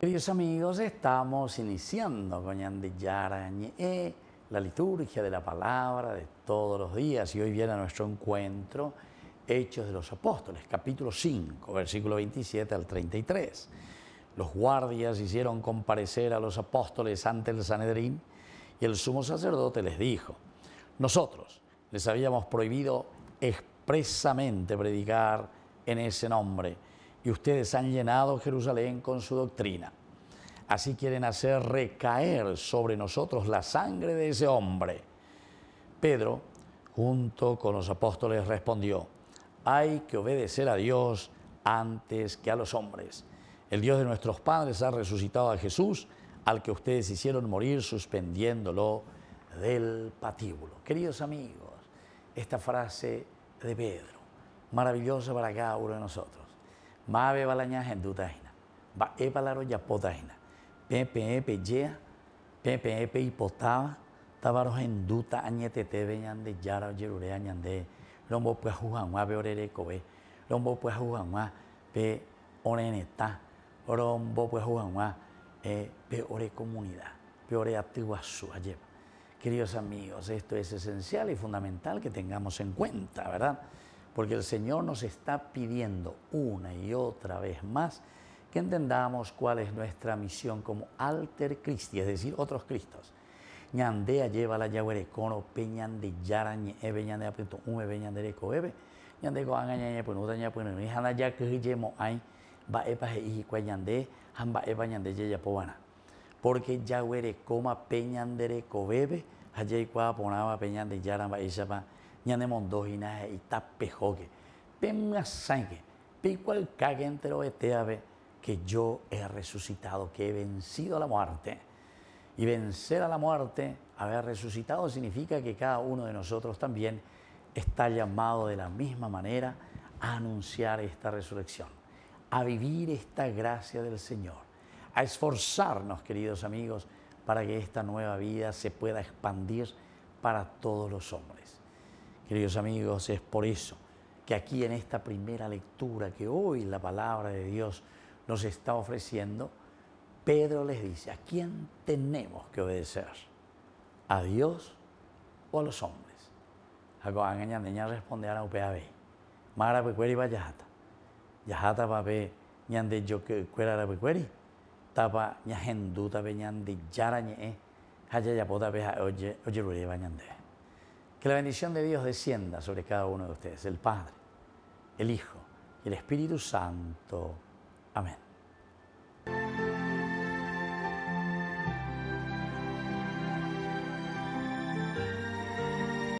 Queridos amigos, estamos iniciando con Yarañe, la liturgia de la palabra de todos los días y hoy viene a nuestro encuentro Hechos de los Apóstoles, capítulo 5, versículo 27 al 33. Los guardias hicieron comparecer a los apóstoles ante el Sanedrín y el sumo sacerdote les dijo, nosotros les habíamos prohibido expresamente predicar en ese nombre y ustedes han llenado Jerusalén con su doctrina. Así quieren hacer recaer sobre nosotros la sangre de ese hombre. Pedro, junto con los apóstoles, respondió, hay que obedecer a Dios antes que a los hombres. El Dios de nuestros padres ha resucitado a Jesús, al que ustedes hicieron morir suspendiéndolo del patíbulo. Queridos amigos, esta frase de Pedro, maravillosa para cada uno de nosotros. Mabe balanya hendu dahina. Ba e balaro ya podahina. Pen pen pe yea. Pen pen e pe henduta Tabaro añete tebe ñande yara yerurea ñande. Rombo pues jugangua be orere kobe. Rombo pues jugangua pe oreneta. Rombo pues jugangua más, eh, pe ore comunidad. Pe ore lleva. Queridos amigos, esto es esencial y fundamental que tengamos en cuenta, ¿verdad? porque el Señor nos está pidiendo una y otra vez más que entendamos cuál es nuestra misión como alter Christi, es decir, otros Cristos. Ñandea lleva la yagüere cono peñande yarañe ebe ñande apito ume be ñandere ko ebe ñande ko anga ñañe pues uta ñañe pues ni hana ya que yemo ai ba epa he i kwa ñande han epa ñande ye yapobana porque yagüere coma peñandere ko bebe haye kwa ponaba peñande yaran ba isapa y tapejoque, sangre, cual cague entre que yo he resucitado, que he vencido a la muerte. Y vencer a la muerte, haber resucitado, significa que cada uno de nosotros también está llamado de la misma manera a anunciar esta resurrección, a vivir esta gracia del Señor, a esforzarnos, queridos amigos, para que esta nueva vida se pueda expandir para todos los hombres. Queridos amigos, es por eso que aquí en esta primera lectura que hoy la palabra de Dios nos está ofreciendo, Pedro les dice, ¿a quién tenemos que obedecer? ¿A Dios o a los hombres? Agaña responde a UPAB. Mara pecueri pues, vayata. Yahata pape ñande yo que cuera pecueri. Pues, Tapa ñajendu pe ñande jara ñe. Haya eh. yapota pe oye oye ñande. Que la bendición de Dios descienda sobre cada uno de ustedes, el Padre, el Hijo y el Espíritu Santo. Amén.